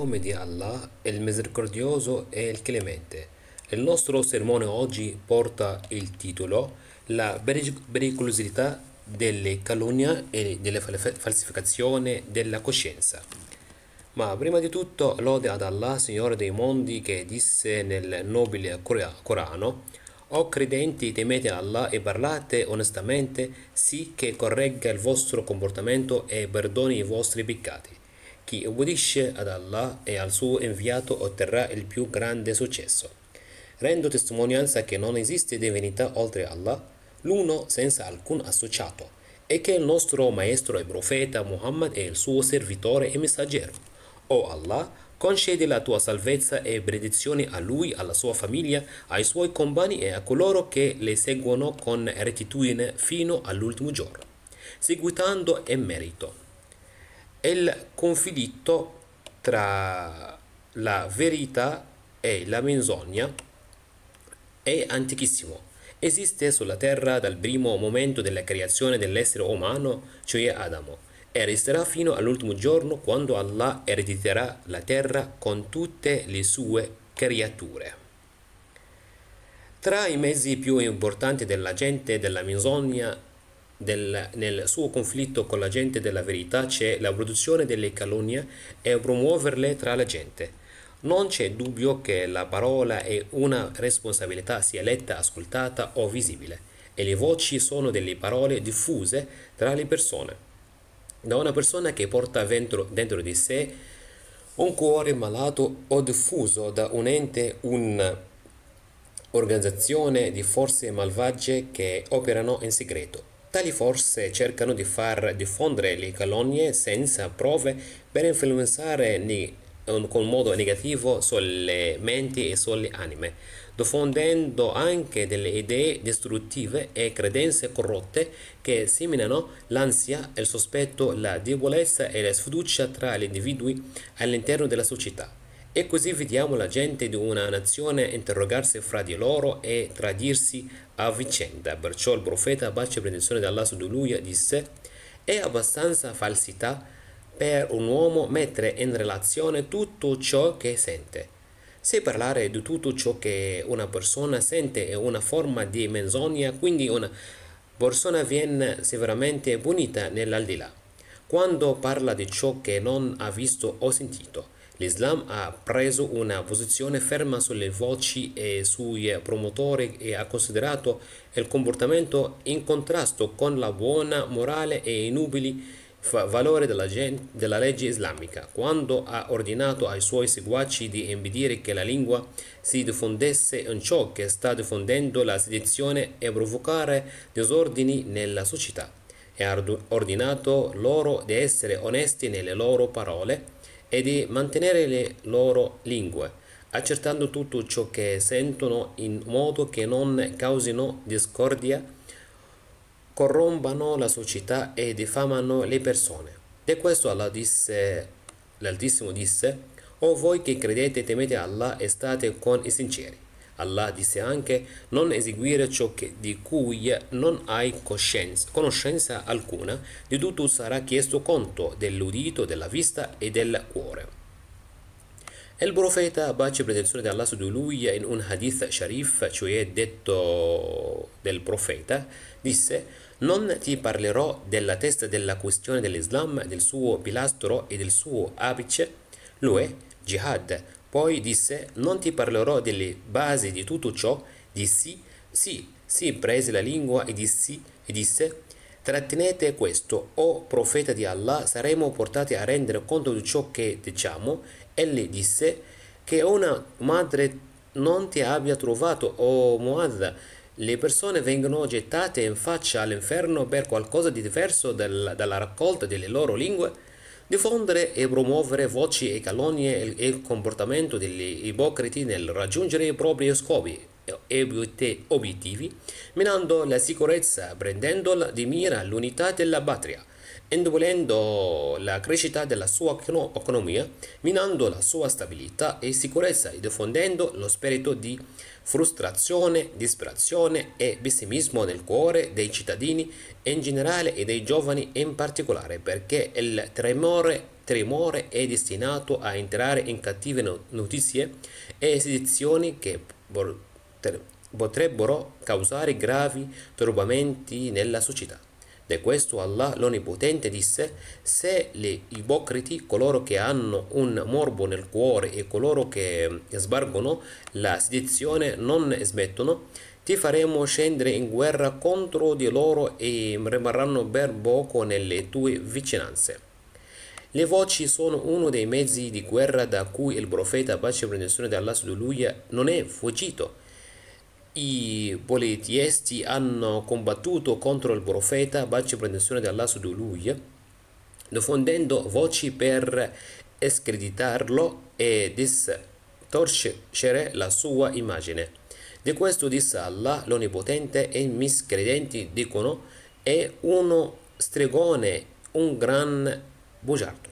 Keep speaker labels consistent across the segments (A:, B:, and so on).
A: nome di Allah, il misericordioso e il clemente. Il nostro sermone oggi porta il titolo La pericolosità delle calunnie e della falsificazione della coscienza. Ma prima di tutto lode ad Allah, Signore dei mondi, che disse nel nobile Corano o credenti, temete Allah e parlate onestamente, sì che corregga il vostro comportamento e perdoni i vostri peccati. Chi obbedisce ad Allah e al suo inviato otterrà il più grande successo. Rendo testimonianza che non esiste divinità oltre Allah, l'uno senza alcun associato, e che il nostro maestro e profeta Muhammad è il suo servitore e messaggero. O Allah, concedi la tua salvezza e benedizione a lui, alla sua famiglia, ai suoi compagni e a coloro che le seguono con rettitudine fino all'ultimo giorno, seguitando e merito è il conflitto tra la verità e la menzogna è antichissimo. Esiste sulla Terra dal primo momento della creazione dell'essere umano, cioè Adamo, e resterà fino all'ultimo giorno quando Allah erediterà la terra con tutte le sue creature. Tra i mezzi più importanti della gente della menzogna del, nel suo conflitto con la gente della verità c'è la produzione delle calunnie e promuoverle tra la gente. Non c'è dubbio che la parola è una responsabilità sia letta, ascoltata o visibile, e le voci sono delle parole diffuse tra le persone. Da una persona che porta dentro, dentro di sé un cuore malato o diffuso da un ente, un'organizzazione di forze malvagie che operano in segreto Tali forze cercano di far diffondere le calogne senza prove per influenzare ehm, con modo negativo sulle menti e sulle anime, diffondendo anche delle idee distruttive e credenze corrotte che seminano l'ansia, il sospetto, la debolezza e la sfiducia tra gli individui all'interno della società. E così vediamo la gente di una nazione interrogarsi fra di loro e tradirsi a vicenda. Perciò il profeta, pace e benedizione dalla su di lui, disse è abbastanza falsità per un uomo mettere in relazione tutto ciò che sente. Se parlare di tutto ciò che una persona sente è una forma di menzogna, quindi una persona viene severamente punita nell'aldilà, quando parla di ciò che non ha visto o sentito. L'Islam ha preso una posizione ferma sulle voci e sui promotori e ha considerato il comportamento in contrasto con la buona morale e i nubili valori della, della legge islamica, quando ha ordinato ai suoi seguaci di impedire che la lingua si diffondesse in ciò che sta diffondendo la sedizione e provocare disordini nella società, e ha ordinato loro di essere onesti nelle loro parole e di mantenere le loro lingue, accertando tutto ciò che sentono in modo che non causino discordia, corrompano la società e diffamano le persone. E questo Allah disse, l'Altissimo disse, o voi che credete temete Allah e state con i sinceri. Allah disse anche non eseguire ciò che, di cui non hai conoscenza alcuna, di tutto sarà chiesto conto dell'udito, della vista e del cuore. E Il profeta, pace pretensione protezione di Allah su di lui, in un hadith sharif, cioè detto del profeta, disse «Non ti parlerò della testa della questione dell'Islam, del suo pilastro e del suo apice, è, jihad, poi disse, non ti parlerò delle basi di tutto ciò, dissi, sì, sì, prese la lingua e, dissi, e disse, trattenete questo, o profeta di Allah, saremo portati a rendere conto di ciò che diciamo. Egli disse, che una madre non ti abbia trovato, o oh Muadda, le persone vengono gettate in faccia all'inferno per qualcosa di diverso dalla, dalla raccolta delle loro lingue? diffondere e promuovere voci e calunnie e il comportamento degli ipocriti nel raggiungere i propri scopi e obiettivi, minando la sicurezza, prendendo di mira l'unità della patria, indebolendo la crescita della sua economia, minando la sua stabilità e sicurezza e diffondendo lo spirito di frustrazione, disperazione e pessimismo nel cuore dei cittadini in generale e dei giovani in particolare perché il tremore tremore è destinato a entrare in cattive notizie e sedizioni che potrebbero causare gravi turbamenti nella società. De questo Allah l'Onipotente disse, se gli ipocriti, coloro che hanno un morbo nel cuore e coloro che eh, sbargono la sedizione non smettono, ti faremo scendere in guerra contro di loro e rimarranno per poco nelle tue vicinanze. Le voci sono uno dei mezzi di guerra da cui il profeta, pace e benedizione di Allah su di lui, non è fuggito i polietiesti hanno combattuto contro il profeta, bacio e protezione di Allah su di lui, diffondendo voci per screditarlo e distorcere la sua immagine. Di questo disse Allah l'Onnipotente e i miscredenti dicono è uno stregone, un gran bugiardo.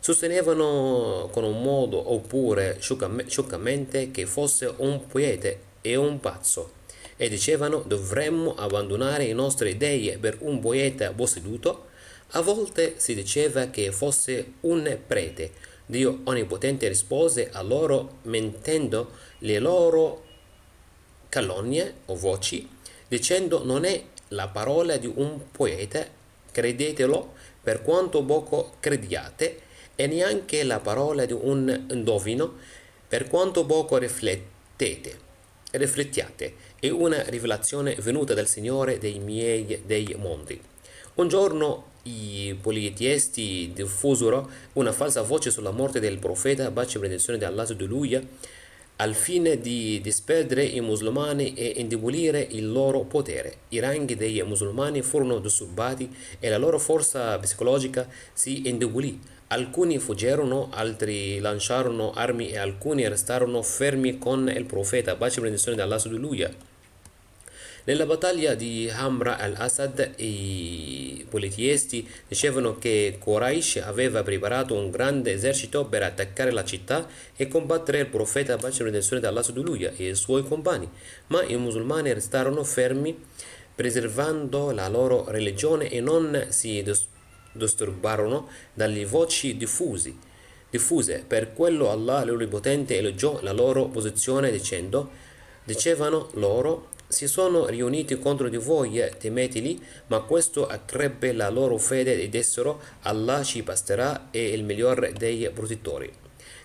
A: Sostenevano con un modo oppure scioccamente che fosse un poeta e un pazzo e dicevano dovremmo abbandonare i nostri idee per un poeta posseduto, a volte si diceva che fosse un prete. Dio Onnipotente rispose a loro mentendo le loro calunnie o voci, dicendo non è la parola di un poeta, credetelo per quanto poco crediate, e neanche la parola di un indovino per quanto poco riflettete riflettiate, è una rivelazione venuta dal Signore dei miei dei mondi. Un giorno i polietiesti diffusero una falsa voce sulla morte del profeta, baci e benedizione di Allah di lui, al fine di disperdere i musulmani e indebolire il loro potere. I ranghi dei musulmani furono disturbati e la loro forza psicologica si indebolì Alcuni fuggirono, altri lanciarono armi e alcuni restarono fermi con il profeta, pace e benedizione di Allah di lui. Nella battaglia di Hamra al-Assad i politiesti dicevano che Quraysh aveva preparato un grande esercito per attaccare la città e combattere il profeta pace e benedizione di Allah di lui e i suoi compagni, ma i musulmani restarono fermi preservando la loro religione e non si distruggono disturbarono dalle voci diffusi, diffuse. Per quello Allah l'Onnipotente elogiò la loro posizione dicendo, dicevano loro, si sono riuniti contro di voi, temeteli, ma questo accrebbe la loro fede ed essero Allah ci basterà e il migliore dei protettori.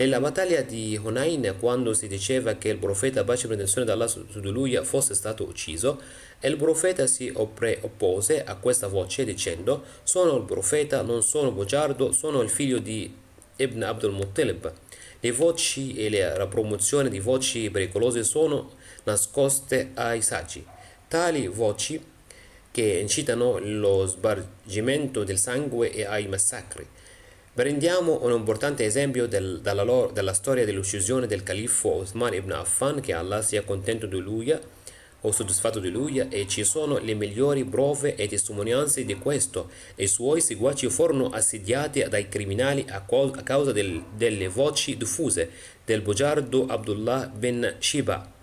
A: Nella battaglia di Hunain, quando si diceva che il profeta, pace e benedizione da Allah su di lui, fosse stato ucciso, il profeta si oppose a questa voce dicendo «Sono il profeta, non sono bugiardo, sono il figlio di Ibn Abdul Muttalib». Le voci e la promozione di voci pericolose sono nascoste ai saggi. Tali voci che incitano lo sbargimento del sangue e ai massacri. Prendiamo un importante esempio del, dalla, loro, dalla, storia dell'uccisione del califfo Osman ibn Affan, che Allah sia contento di lui o soddisfatto di lui, e ci sono le migliori prove e testimonianze di questo. I suoi seguaci furono assediati dai criminali a, co- a causa del, delle voci diffuse del bugiardo Abdullah bin Shiba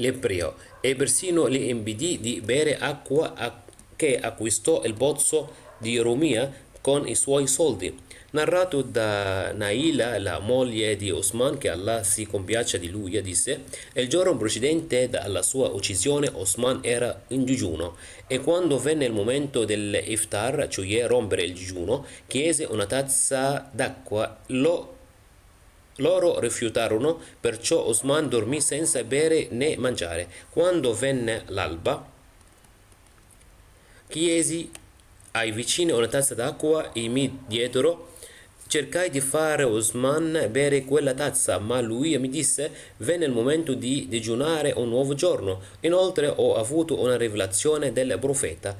A: l'ebreo e persino le impedì di bere acqua a- che acquistò il bozzo di Romia con i suoi soldi. Narrato da Naila, la moglie di Osman, che Allah si compiaccia di lui, disse: Il giorno precedente alla sua uccisione, Osman era in digiuno e quando venne il momento dell'iftar, cioè rompere il digiuno, chiese una tazza d'acqua. Lo loro rifiutarono, perciò Osman dormì senza bere né mangiare. Quando venne l'alba, chiesi ai vicini una tazza d'acqua e mi diedero. Cercai di fare Osman bere quella tazza, ma lui mi disse venne il momento di digiunare un nuovo giorno. Inoltre ho avuto una rivelazione del profeta.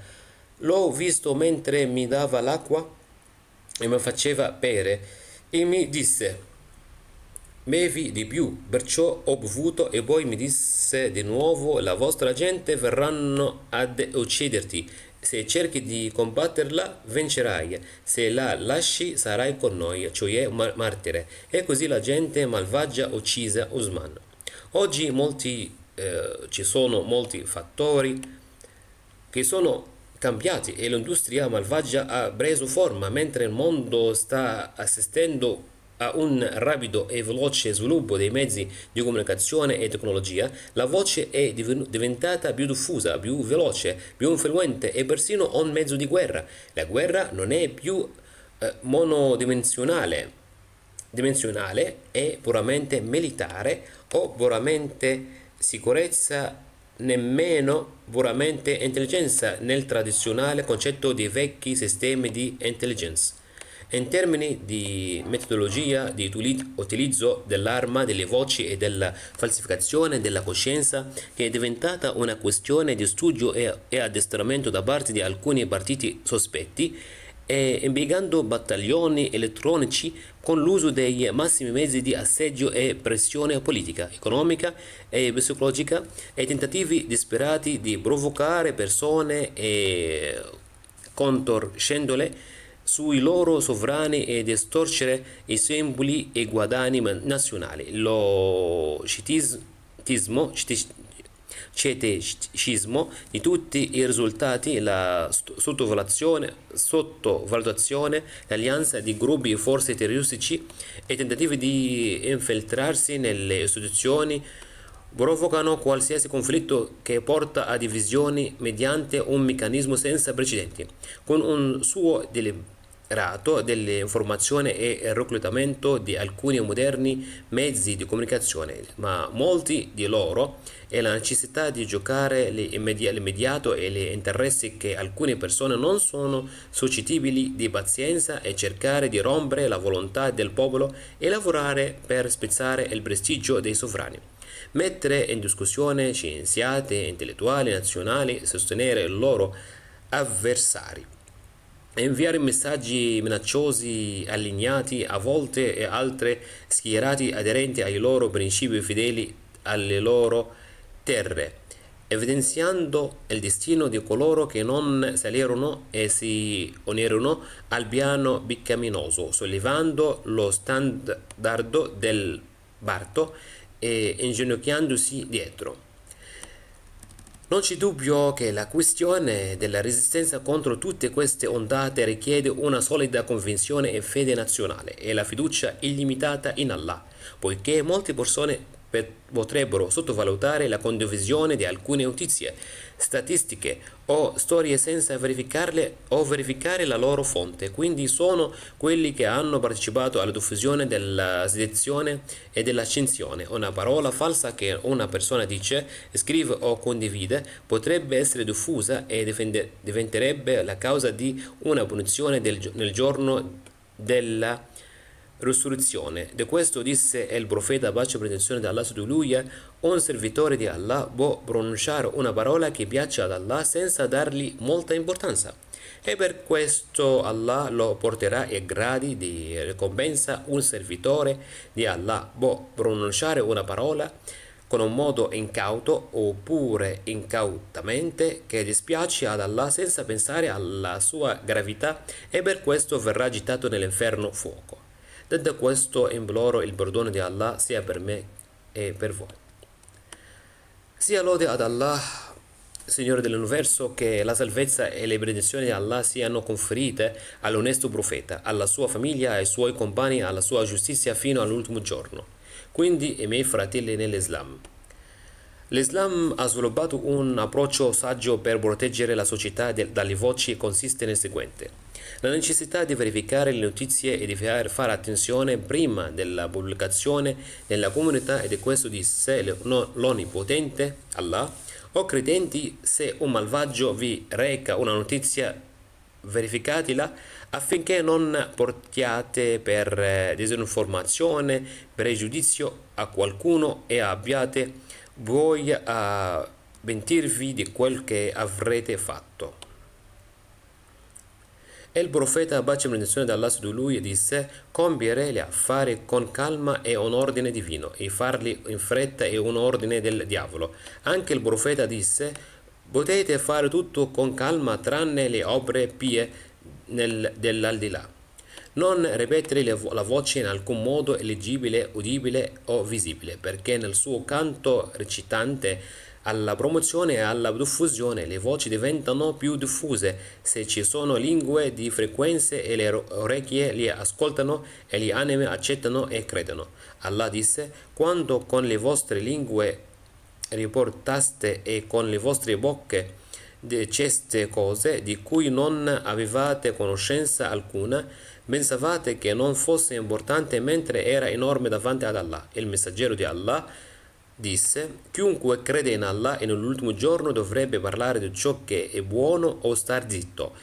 A: L'ho visto mentre mi dava l'acqua e mi faceva bere e mi disse bevi di più, perciò ho bevuto e poi mi disse di nuovo la vostra gente verranno ad ucciderti se cerchi di combatterla, vincerai. Se la lasci, sarai con noi, cioè mar- martire. E così la gente malvagia uccise Usman. Oggi molti, eh, ci sono molti fattori che sono cambiati e l'industria malvagia ha preso forma, mentre il mondo sta assistendo a un rapido e veloce sviluppo dei mezzi di comunicazione e tecnologia, la voce è diventata più diffusa, più veloce, più influente e persino un mezzo di guerra. La guerra non è più eh, monodimensionale, dimensionale è puramente militare o puramente sicurezza nemmeno puramente intelligenza nel tradizionale concetto dei vecchi sistemi di intelligence. In termini di metodologia di utilizzo dell'arma, delle voci e della falsificazione della coscienza, che è diventata una questione di studio e, e addestramento da parte di alcuni partiti sospetti, e impiegando battaglioni elettronici con l'uso dei massimi mezzi di asseggio e pressione politica, economica e psicologica e tentativi disperati di provocare persone e contorcendole sui loro sovrani ed estorcere simboli e guadagni nazionali. Lo citismo, ceticismo di tutti i risultati, la sottovalutazione, sottovalutazione l'alleanza di gruppi e forze terroristici e tentativi di infiltrarsi nelle istituzioni provocano qualsiasi conflitto che porta a divisioni mediante un meccanismo senza precedenti, con un suo deliberato rato dell'informazione e il reclutamento di alcuni moderni mezzi di comunicazione, ma molti di loro e la necessità di giocare l'immediato e gli interessi che alcune persone non sono suscettibili di pazienza e cercare di rompere la volontà del popolo e lavorare per spezzare il prestigio dei sovrani mettere in discussione scienziati, intellettuali, nazionali, sostenere i loro avversari e inviare messaggi minacciosi allineati a volte e altre schierati aderenti ai loro principi fedeli alle loro terre evidenziando il destino di coloro che non salirono e si unirono al piano biccaminoso, sollevando lo standard del barto e inginocchiandosi dietro. Non c'è dubbio che la questione della resistenza contro tutte queste ondate richiede una solida convinzione e fede nazionale e la fiducia illimitata in Allah, poiché molte persone potrebbero sottovalutare la condivisione di alcune notizie statistiche o storie senza verificarle o verificare la loro fonte, quindi sono quelli che hanno partecipato alla diffusione della selezione e dell'accensione. Una parola falsa che una persona dice, scrive o condivide potrebbe essere diffusa e diventerebbe la causa di una punizione del, nel giorno della risurrezione. Di questo disse il profeta, pace e protezione di Allah su di lui, un servitore di Allah può pronunciare una parola che piace ad Allah senza dargli molta importanza. E per questo Allah lo porterà ai gradi di ricompensa. Un servitore di Allah può pronunciare una parola con un modo incauto oppure incautamente che dispiace ad Allah senza pensare alla sua gravità e per questo verrà gettato nell'inferno fuoco. Detto questo, imploro il perdono di Allah sia per me e per voi. Sia lode ad Allah, Signore dell'universo, che la salvezza e le benedizioni di Allah siano conferite all'onesto profeta, alla sua famiglia, ai suoi compagni, alla sua giustizia fino all'ultimo giorno. Quindi, i miei fratelli nell'Islam. L'Islam ha sviluppato un approccio saggio per proteggere la società dalle voci e consiste nel seguente. La necessità di verificare le notizie e di fare attenzione prima della pubblicazione nella comunità ed è questo di disse l'Onipotente, Allah, o credenti, se un malvagio vi reca una notizia, verificatela affinché non portiate per eh, disinformazione, pregiudizio a qualcuno e abbiate voi a pentirvi di quel che avrete fatto. E il profeta, pace e benedizione dall'Allah su di lui, e disse compiere gli affari con calma è un ordine divino e farli in fretta è un ordine del diavolo. Anche il profeta disse potete fare tutto con calma tranne le opere pie nel, dell'aldilà non ripetere la voce in alcun modo leggibile, udibile o visibile, perché nel suo canto recitante alla promozione e alla diffusione le voci diventano più diffuse se ci sono lingue di frequenze e le orecchie li ascoltano e le anime accettano e credono. Allah disse, quando con le vostre lingue riportaste e con le vostre bocche diceste cose di cui non avevate conoscenza alcuna, Pensavate che non fosse importante mentre era enorme davanti ad Allah. Il messaggero di Allah disse, chiunque crede in Allah e nell'ultimo giorno dovrebbe parlare di ciò che è buono o star zitto,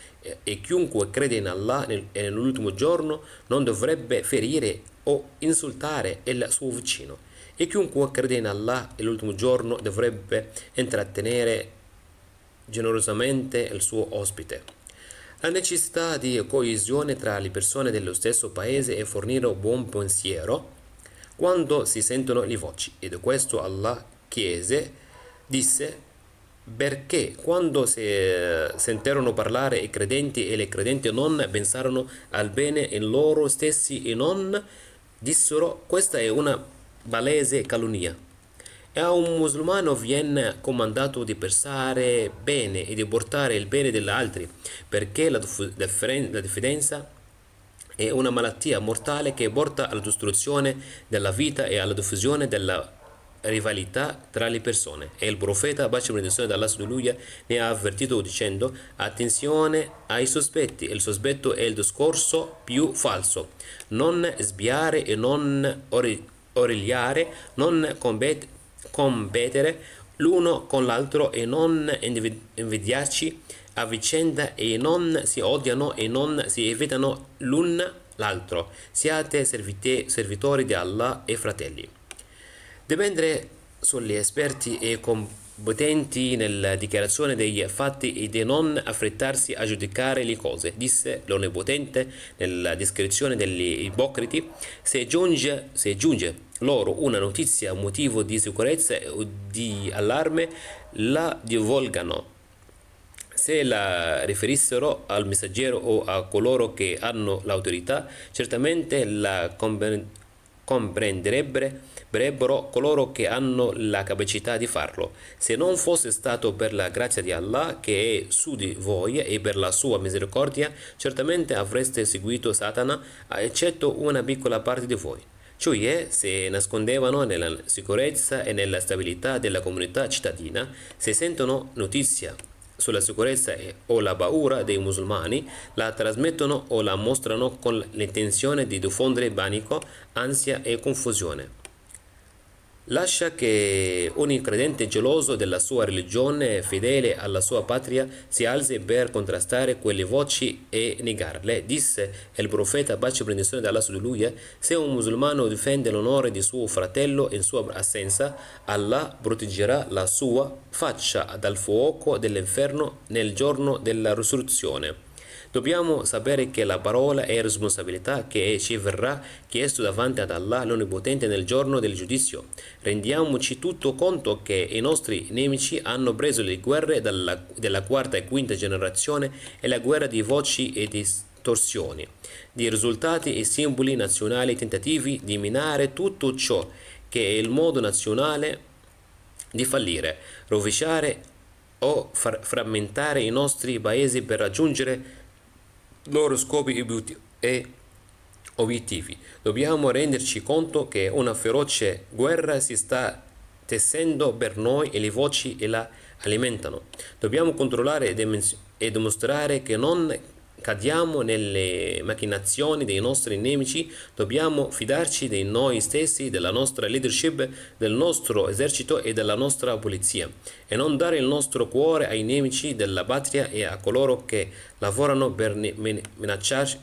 A: e chiunque crede in Allah e nell'ultimo giorno non dovrebbe ferire o insultare il suo vicino, e chiunque crede in Allah e l'ultimo giorno dovrebbe intrattenere generosamente il suo ospite. La necessità di coesione tra le persone dello stesso paese e fornire buon pensiero quando si sentono le voci. Ed questo Allah chiese, disse, perché quando si eh, sentirono parlare i credenti e le credenti non pensarono al bene in loro stessi e non dissero questa è una palese calunnia a un musulmano viene comandato di pensare bene e di portare il bene degli altri, perché la, la diffidenza è una malattia mortale che porta alla distruzione della vita e alla diffusione della rivalità tra le persone. E il profeta, bacio e benedizione dalla di lui, ne ha avvertito dicendo attenzione ai sospetti, il sospetto è il discorso più falso, non sbiare e non origliare, non combattere competere l'uno con l'altro e non invidiarci a vicenda e non si odiano e non si evitano l'un l'altro. Siate servite, servitori di Allah e fratelli. Dipendere sugli esperti e competenze potenti nella dichiarazione degli fatti e di non affrettarsi a giudicare le cose, disse l'Onnipotente nella descrizione degli ipocriti, se giunge, se giunge loro una notizia motivo di sicurezza o di allarme, la divolgano. Se la riferissero al messaggero o a coloro che hanno l'autorità, certamente la comprenderebbero berebbero coloro che hanno la capacità di farlo. Se non fosse stato per la grazia di Allah che è su di voi e per la sua misericordia, certamente avreste seguito Satana, eccetto una piccola parte di voi cioè se nascondevano nella sicurezza e nella stabilità della comunità cittadina, se sentono notizia sulla sicurezza o la paura dei musulmani, la trasmettono o la mostrano con l'intenzione di diffondere panico, ansia e confusione. Lascia che ogni credente geloso della sua religione, fedele alla sua patria, si alzi per contrastare quelle voci e negarle. Disse il profeta, pace e benedizione da Allah su di lui, eh, se un musulmano difende l'onore di suo fratello in sua assenza, Allah proteggerà la sua faccia dal fuoco dell'inferno nel giorno della risurrezione. Dobbiamo sapere che la parola è responsabilità che ci verrà chiesto davanti ad Allah l'Onnipotente nel giorno del giudizio. Rendiamoci tutto conto che i nostri nemici hanno preso le guerre dalla, della quarta e quinta generazione e la guerra di voci e di torsioni, di risultati e simboli nazionali tentativi di minare tutto ciò che è il modo nazionale di fallire, rovesciare o far, frammentare i nostri paesi per raggiungere loro scopi e obiettivi. Dobbiamo renderci conto che una feroce guerra si sta tessendo per noi e le voci e la alimentano. Dobbiamo controllare e, dimostrare che non cadiamo nelle macchinazioni dei nostri nemici, dobbiamo fidarci di noi stessi, della nostra leadership, del nostro esercito e della nostra polizia e non dare il nostro cuore ai nemici della patria e a coloro che lavorano per minacciarci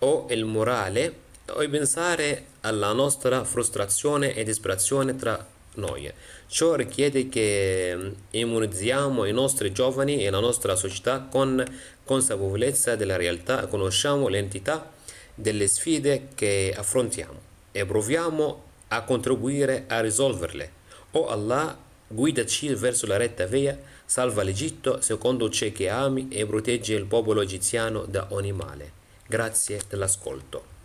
A: o il morale o pensare alla nostra frustrazione e disperazione tra noie. Ciò richiede che mm, immunizziamo i nostri giovani e la nostra società con consapevolezza della realtà conosciamo l'entità delle sfide che affrontiamo e proviamo a contribuire a risolverle. O oh Allah, guidaci verso la retta via, salva l'Egitto secondo ciò che ami e protegge il popolo egiziano da ogni male. Grazie dell'ascolto.